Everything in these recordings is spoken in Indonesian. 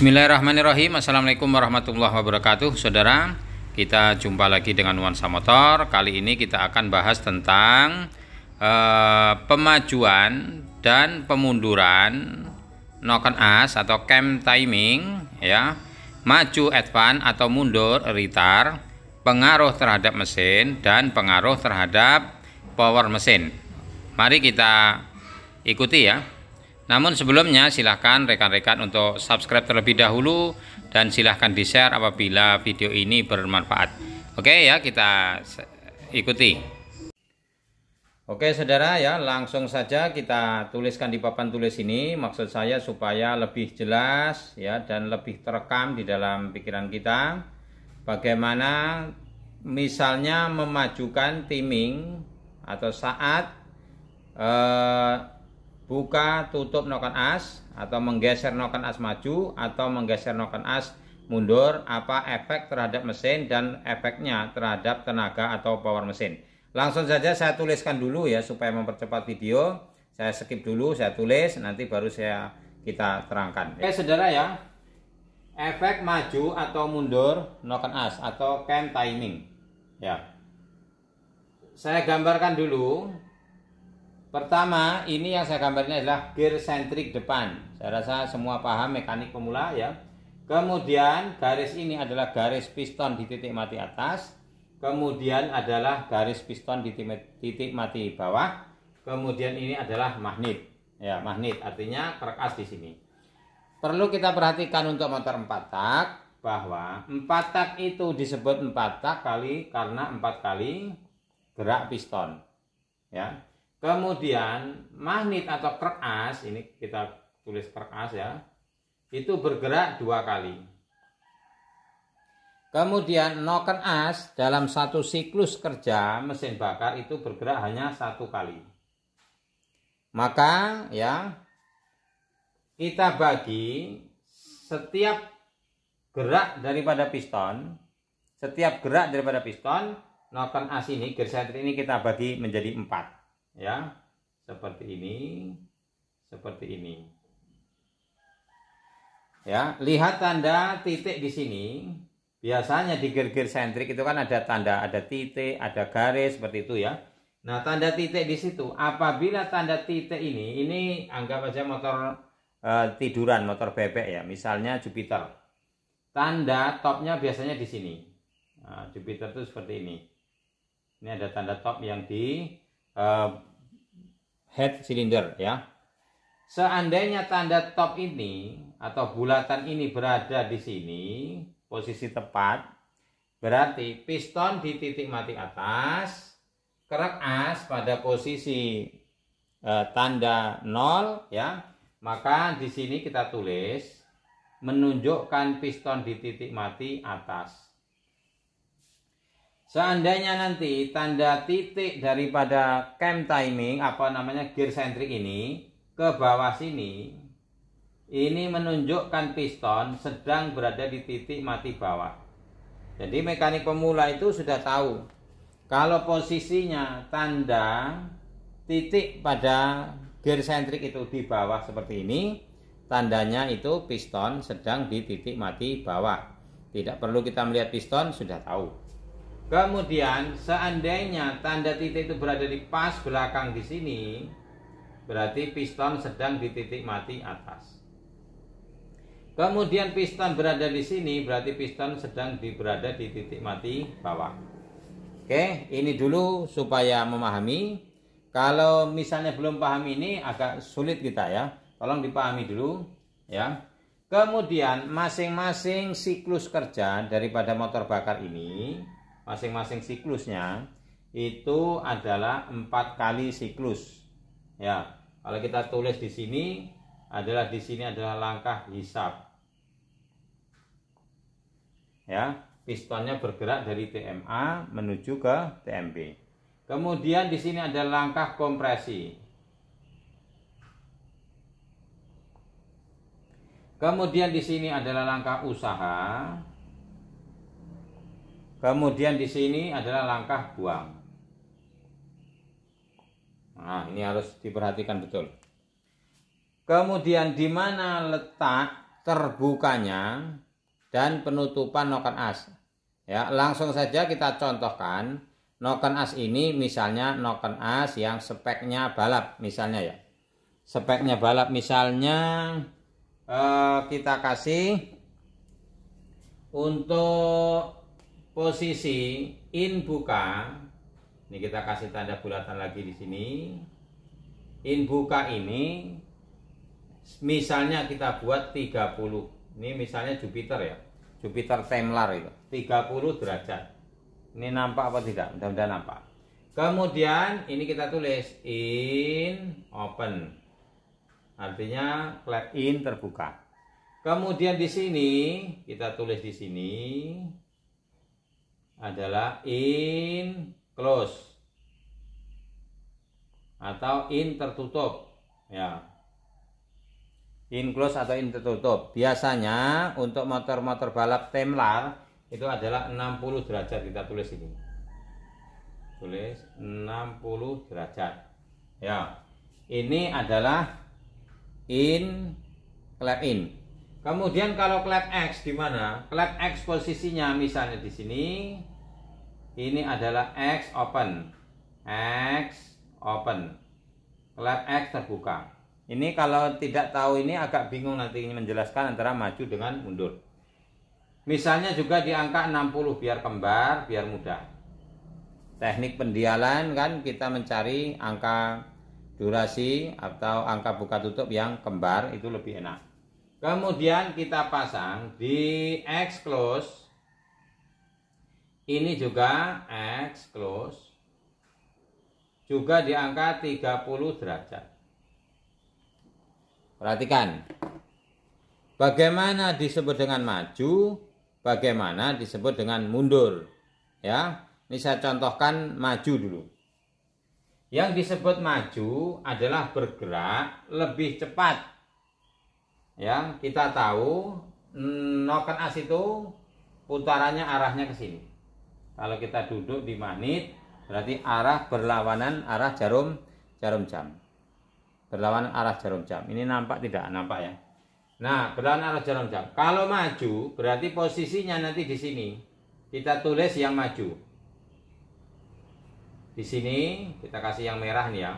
Bismillahirrahmanirrahim Assalamualaikum warahmatullahi wabarakatuh Saudara, kita jumpa lagi dengan Nuansa Motor Kali ini kita akan bahas tentang eh, Pemajuan dan pemunduran Noken as atau cam timing ya Maju advance atau mundur retard Pengaruh terhadap mesin dan pengaruh terhadap power mesin Mari kita ikuti ya namun sebelumnya silahkan rekan-rekan untuk subscribe terlebih dahulu dan silahkan di-share apabila video ini bermanfaat. Oke ya kita ikuti. Oke saudara ya langsung saja kita tuliskan di papan tulis ini maksud saya supaya lebih jelas ya dan lebih terekam di dalam pikiran kita bagaimana misalnya memajukan timing atau saat eh, buka tutup noken as atau menggeser noken as maju atau menggeser noken as mundur apa efek terhadap mesin dan efeknya terhadap tenaga atau power mesin langsung saja saya tuliskan dulu ya supaya mempercepat video saya skip dulu saya tulis nanti baru saya kita terangkan oke saudara ya efek maju atau mundur noken as atau cam timing ya saya gambarkan dulu Pertama, ini yang saya gambarnya adalah gear sentrik depan. Saya rasa semua paham mekanik pemula ya. Kemudian garis ini adalah garis piston di titik mati atas. Kemudian adalah garis piston di titik mati bawah. Kemudian ini adalah magnet. Ya, magnet artinya perkas di sini. Perlu kita perhatikan untuk motor 4 tak bahwa 4 tak itu disebut 4 tak kali karena 4 kali gerak piston. Ya, Kemudian magnet atau keras ini kita tulis keras ya. Itu bergerak dua kali. Kemudian noken as dalam satu siklus kerja mesin bakar itu bergerak hanya satu kali. Maka ya kita bagi setiap gerak daripada piston, setiap gerak daripada piston noken as ini gear ini kita bagi menjadi empat ya seperti ini seperti ini ya lihat tanda titik di sini biasanya di gerger sentrik itu kan ada tanda ada titik ada garis seperti itu ya nah tanda titik di situ apabila tanda titik ini ini anggap aja motor e, tiduran motor bebek ya misalnya Jupiter tanda topnya biasanya di sini nah, Jupiter itu seperti ini ini ada tanda top yang di uh, head cylinder ya. Seandainya tanda top ini atau bulatan ini berada di sini, posisi tepat, berarti piston di titik mati atas, kerak as pada posisi uh, tanda nol ya. Maka di sini kita tulis menunjukkan piston di titik mati atas. Seandainya nanti tanda titik daripada cam timing apa namanya gear centric ini ke bawah sini ini menunjukkan piston sedang berada di titik mati bawah. Jadi mekanik pemula itu sudah tahu kalau posisinya tanda titik pada gear centric itu di bawah seperti ini tandanya itu piston sedang di titik mati bawah. Tidak perlu kita melihat piston sudah tahu. Kemudian seandainya tanda titik itu berada di pas belakang di sini, berarti piston sedang di titik mati atas. Kemudian piston berada di sini, berarti piston sedang di, berada di titik mati bawah. Oke, ini dulu supaya memahami. Kalau misalnya belum paham ini agak sulit kita ya. Tolong dipahami dulu ya. Kemudian masing-masing siklus kerja daripada motor bakar ini masing-masing siklusnya itu adalah empat kali siklus. Ya, kalau kita tulis di sini adalah di sini adalah langkah hisap. Ya, pistonnya bergerak dari TMA menuju ke TMB. Kemudian di sini ada langkah kompresi. Kemudian di sini adalah langkah usaha. Kemudian di sini adalah langkah buang. Nah, ini harus diperhatikan betul. Kemudian di mana letak terbukanya dan penutupan noken as. Ya, langsung saja kita contohkan noken as ini misalnya noken as yang speknya balap misalnya ya. Speknya balap misalnya eh, kita kasih untuk posisi in buka ini kita kasih tanda bulatan lagi di sini in buka ini misalnya kita buat 30 ini misalnya Jupiter ya Jupiter Temlar itu 30 derajat ini nampak apa tidak mudah-mudahan nampak kemudian ini kita tulis in open artinya clap in terbuka kemudian di sini kita tulis di sini adalah in close atau in tertutup ya in close atau in tertutup biasanya untuk motor-motor balap temlar itu adalah 60 derajat kita tulis ini tulis 60 derajat ya ini adalah in clap in kemudian kalau clap X di mana clap X posisinya misalnya di sini ini adalah X open X open lab X terbuka ini kalau tidak tahu ini agak bingung nanti ini menjelaskan antara maju dengan mundur misalnya juga di angka 60 biar kembar biar mudah teknik pendialan kan kita mencari angka durasi atau angka buka tutup yang kembar itu lebih enak kemudian kita pasang di X close ini juga X close juga di angka 30 derajat. Perhatikan. Bagaimana disebut dengan maju, bagaimana disebut dengan mundur. Ya, ini saya contohkan maju dulu. Yang disebut maju adalah bergerak lebih cepat. Ya, kita tahu noken as itu putarannya arahnya ke sini. Kalau kita duduk di magnet, berarti arah berlawanan arah jarum jarum jam. Berlawanan arah jarum jam. Ini nampak tidak? Nampak ya. Nah, berlawanan arah jarum jam. Kalau maju, berarti posisinya nanti di sini. Kita tulis yang maju. Di sini kita kasih yang merah nih ya.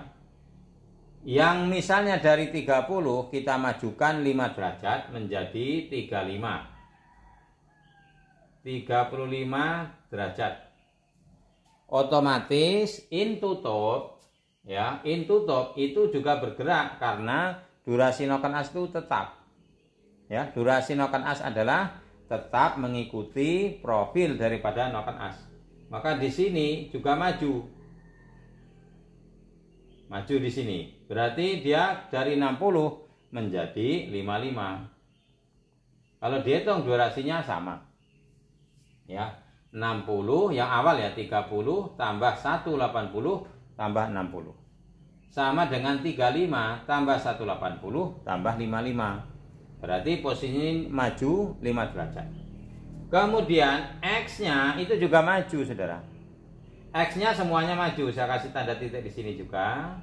Yang misalnya dari 30 kita majukan 5 derajat menjadi 35. 35 derajat. Otomatis in tutup ya, in tutup itu juga bergerak karena durasi noken as itu tetap. Ya, durasi noken as adalah tetap mengikuti profil daripada noken as. Maka di sini juga maju. Maju di sini. Berarti dia dari 60 menjadi 55. Kalau dihitung durasinya sama. Ya, 60 yang awal ya 30 tambah 180 tambah 60 sama dengan 35 tambah 180 tambah 55 berarti posisi maju 5 derajat kemudian X nya itu juga maju saudara X nya semuanya maju saya kasih tanda titik di sini juga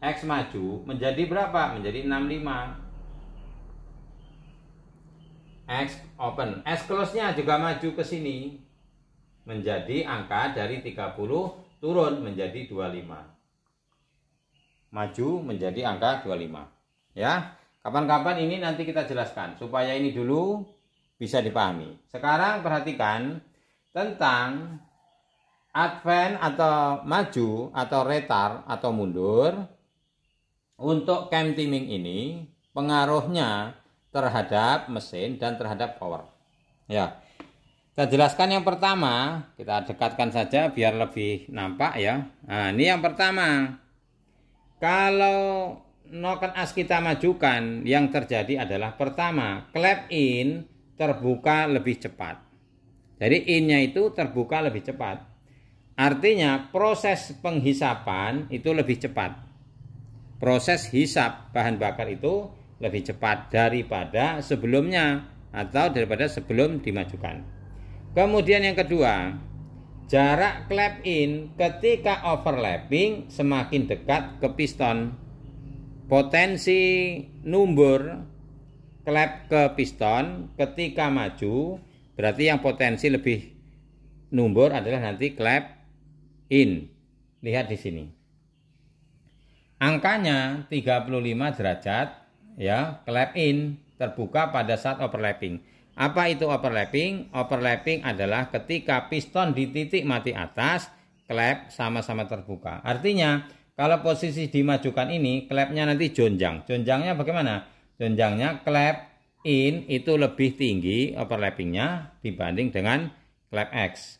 X maju menjadi berapa menjadi 65 X open. S close-nya juga maju ke sini. Menjadi angka dari 30 turun menjadi 25. Maju menjadi angka 25. Ya. Kapan-kapan ini nanti kita jelaskan supaya ini dulu bisa dipahami. Sekarang perhatikan tentang advance atau maju atau retar atau mundur untuk cam timing ini pengaruhnya terhadap mesin dan terhadap power. Ya. Kita jelaskan yang pertama, kita dekatkan saja biar lebih nampak ya. Nah, ini yang pertama. Kalau noken as kita majukan, yang terjadi adalah pertama, clap in terbuka lebih cepat. Jadi innya itu terbuka lebih cepat. Artinya proses penghisapan itu lebih cepat. Proses hisap bahan bakar itu lebih cepat daripada sebelumnya atau daripada sebelum dimajukan. Kemudian yang kedua, jarak clap in ketika overlapping semakin dekat ke piston. Potensi number clap ke piston ketika maju berarti yang potensi lebih number adalah nanti clap in. Lihat di sini. Angkanya 35 derajat ya clap in terbuka pada saat overlapping. Apa itu overlapping? Overlapping adalah ketika piston di titik mati atas, klep sama-sama terbuka. Artinya, kalau posisi dimajukan ini, klepnya nanti jonjang. Jonjangnya bagaimana? Jonjangnya klep in itu lebih tinggi overlappingnya dibanding dengan klep X.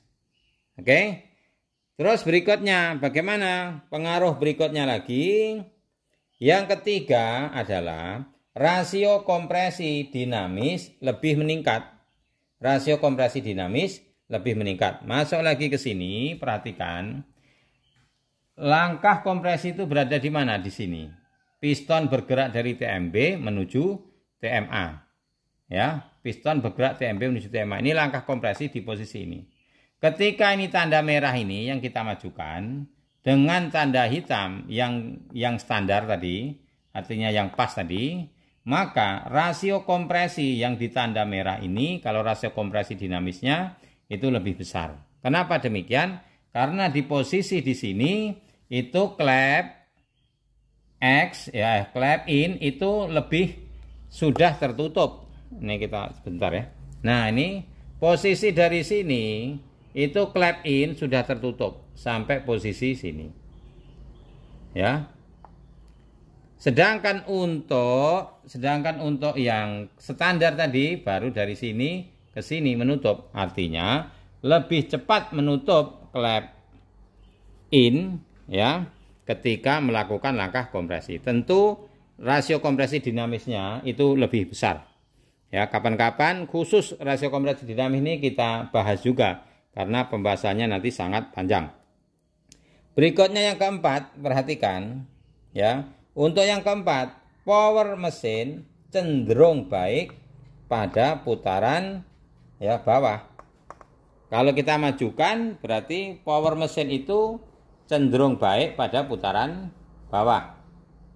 Oke? Terus berikutnya, bagaimana pengaruh berikutnya lagi? Yang ketiga adalah rasio kompresi dinamis lebih meningkat. Rasio kompresi dinamis lebih meningkat. Masuk lagi ke sini, perhatikan. Langkah kompresi itu berada di mana di sini? Piston bergerak dari TMB menuju TMA. Ya, piston bergerak TMB menuju TMA. Ini langkah kompresi di posisi ini. Ketika ini tanda merah ini yang kita majukan, dengan tanda hitam yang yang standar tadi, artinya yang pas tadi, maka rasio kompresi yang ditanda merah ini kalau rasio kompresi dinamisnya itu lebih besar. Kenapa demikian? Karena di posisi di sini itu klep X ya klep in itu lebih sudah tertutup. Ini kita sebentar ya. Nah, ini posisi dari sini itu klep in sudah tertutup sampai posisi sini. Ya. Sedangkan untuk sedangkan untuk yang standar tadi baru dari sini ke sini menutup. Artinya lebih cepat menutup klep in ya ketika melakukan langkah kompresi. Tentu rasio kompresi dinamisnya itu lebih besar. Ya, kapan-kapan khusus rasio kompresi dinamis ini kita bahas juga karena pembahasannya nanti sangat panjang. Berikutnya yang keempat, perhatikan ya. Untuk yang keempat, power mesin cenderung baik pada putaran ya bawah. Kalau kita majukan berarti power mesin itu cenderung baik pada putaran bawah.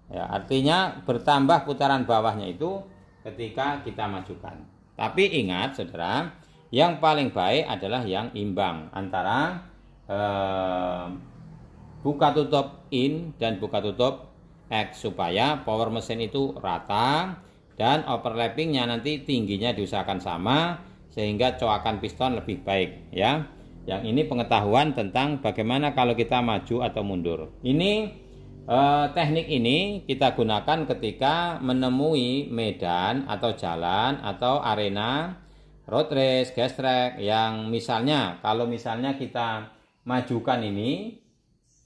Ya, artinya bertambah putaran bawahnya itu ketika kita majukan. Tapi ingat Saudara, yang paling baik adalah yang imbang antara eh, buka tutup in dan buka tutup X supaya power mesin itu rata dan overlappingnya nanti tingginya diusahakan sama sehingga coakan piston lebih baik ya yang ini pengetahuan tentang bagaimana kalau kita maju atau mundur ini eh, teknik ini kita gunakan ketika menemui medan atau jalan atau arena road race, gas track yang misalnya kalau misalnya kita majukan ini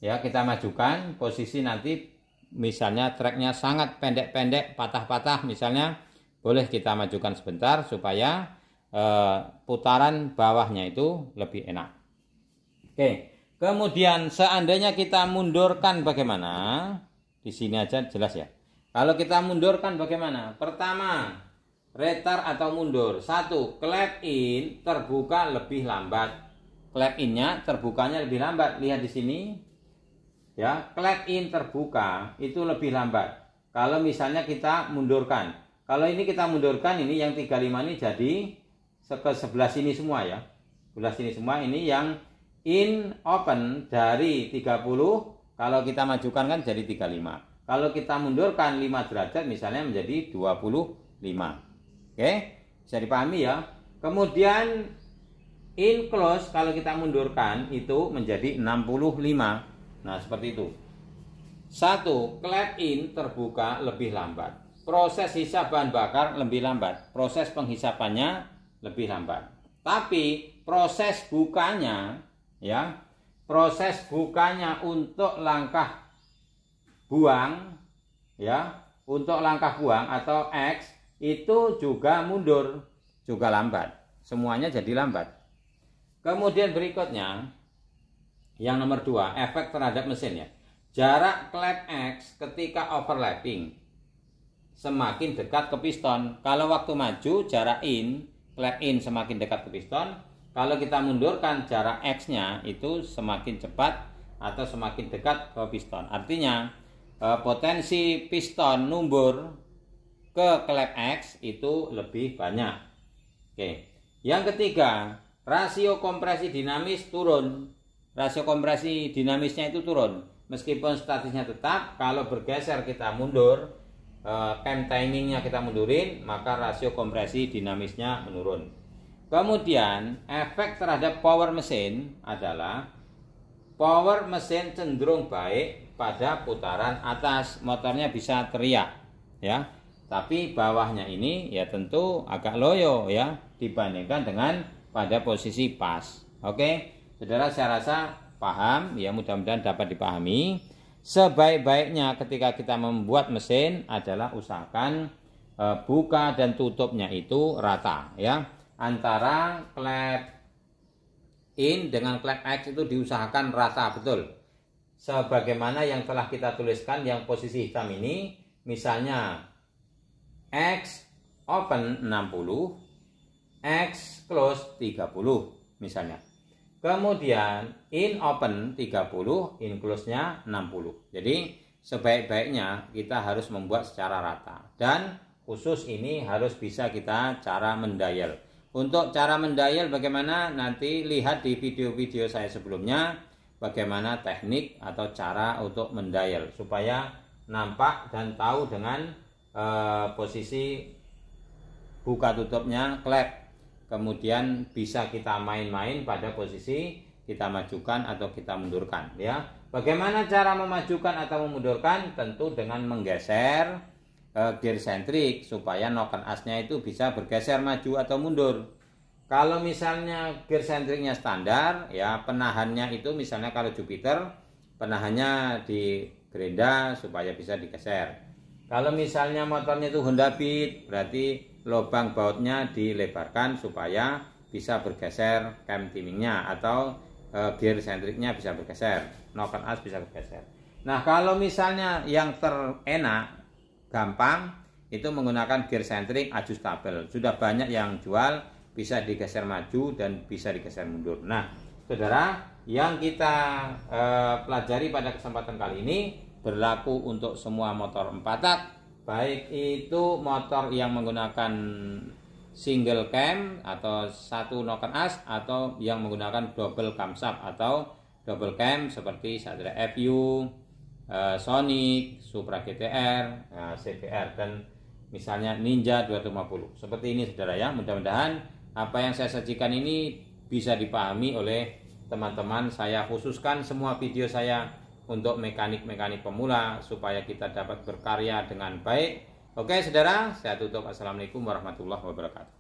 ya kita majukan posisi nanti misalnya treknya sangat pendek-pendek patah-patah misalnya boleh kita majukan sebentar supaya eh, putaran bawahnya itu lebih enak oke kemudian seandainya kita mundurkan bagaimana di sini aja jelas ya kalau kita mundurkan bagaimana pertama retar atau mundur satu clap in terbuka lebih lambat clap innya terbukanya lebih lambat lihat di sini ya clap in terbuka itu lebih lambat kalau misalnya kita mundurkan kalau ini kita mundurkan ini yang 35 ini jadi ke sebelah sini semua ya sebelah sini semua ini yang in open dari 30 kalau kita majukan kan jadi 35 kalau kita mundurkan 5 derajat misalnya menjadi 25 oke bisa dipahami ya kemudian in close kalau kita mundurkan itu menjadi 65 Nah, seperti itu. Satu, clap in terbuka lebih lambat. Proses hisap bahan bakar lebih lambat. Proses penghisapannya lebih lambat. Tapi proses bukanya ya, proses bukanya untuk langkah buang ya, untuk langkah buang atau X itu juga mundur, juga lambat. Semuanya jadi lambat. Kemudian berikutnya yang nomor dua, efek terhadap mesin ya. Jarak klep X ketika overlapping semakin dekat ke piston. Kalau waktu maju jarak in, klep in semakin dekat ke piston. Kalau kita mundurkan jarak X-nya itu semakin cepat atau semakin dekat ke piston. Artinya e, potensi piston numbur ke klep X itu lebih banyak. Oke. Yang ketiga, rasio kompresi dinamis turun rasio kompresi dinamisnya itu turun. Meskipun statisnya tetap, kalau bergeser kita mundur, cam eh, timingnya kita mundurin, maka rasio kompresi dinamisnya menurun. Kemudian efek terhadap power mesin adalah power mesin cenderung baik pada putaran atas, motornya bisa teriak, ya. Tapi bawahnya ini ya tentu agak loyo ya dibandingkan dengan pada posisi pas. Oke. Okay? Saudara saya rasa paham, ya mudah-mudahan dapat dipahami. Sebaik-baiknya ketika kita membuat mesin adalah usahakan e, buka dan tutupnya itu rata ya. Antara klep in dengan klep X itu diusahakan rata betul. Sebagaimana yang telah kita tuliskan yang posisi hitam ini, misalnya X open 60, X close 30 misalnya. Kemudian in open 30, in close-nya 60. Jadi sebaik-baiknya kita harus membuat secara rata dan khusus ini harus bisa kita cara mendial. Untuk cara mendial bagaimana nanti lihat di video-video saya sebelumnya bagaimana teknik atau cara untuk mendial supaya nampak dan tahu dengan e, posisi buka tutupnya klep kemudian bisa kita main-main pada posisi kita majukan atau kita mundurkan ya. Bagaimana cara memajukan atau memundurkan? Tentu dengan menggeser e, gear sentrik supaya noken asnya itu bisa bergeser maju atau mundur. Kalau misalnya gear sentriknya standar ya penahannya itu misalnya kalau Jupiter penahannya di gerenda supaya bisa digeser. Kalau misalnya motornya itu Honda Beat, berarti lubang bautnya dilebarkan supaya bisa bergeser cam timingnya atau e, gear sentriknya bisa bergeser, noken as bisa bergeser. Nah kalau misalnya yang terenak, gampang itu menggunakan gear centric adjustable. Sudah banyak yang jual bisa digeser maju dan bisa digeser mundur. Nah saudara yang kita e, pelajari pada kesempatan kali ini berlaku untuk semua motor empat tak baik itu motor yang menggunakan single cam atau satu noken as atau yang menggunakan double camshaft atau double cam seperti Satria FU, eh, Sonic, Supra GTR, nah, CBR dan misalnya Ninja 250. Seperti ini saudara ya. Mudah-mudahan apa yang saya sajikan ini bisa dipahami oleh teman-teman. Saya khususkan semua video saya untuk mekanik-mekanik pemula supaya kita dapat berkarya dengan baik. Oke, saudara, saya tutup. Assalamualaikum warahmatullahi wabarakatuh.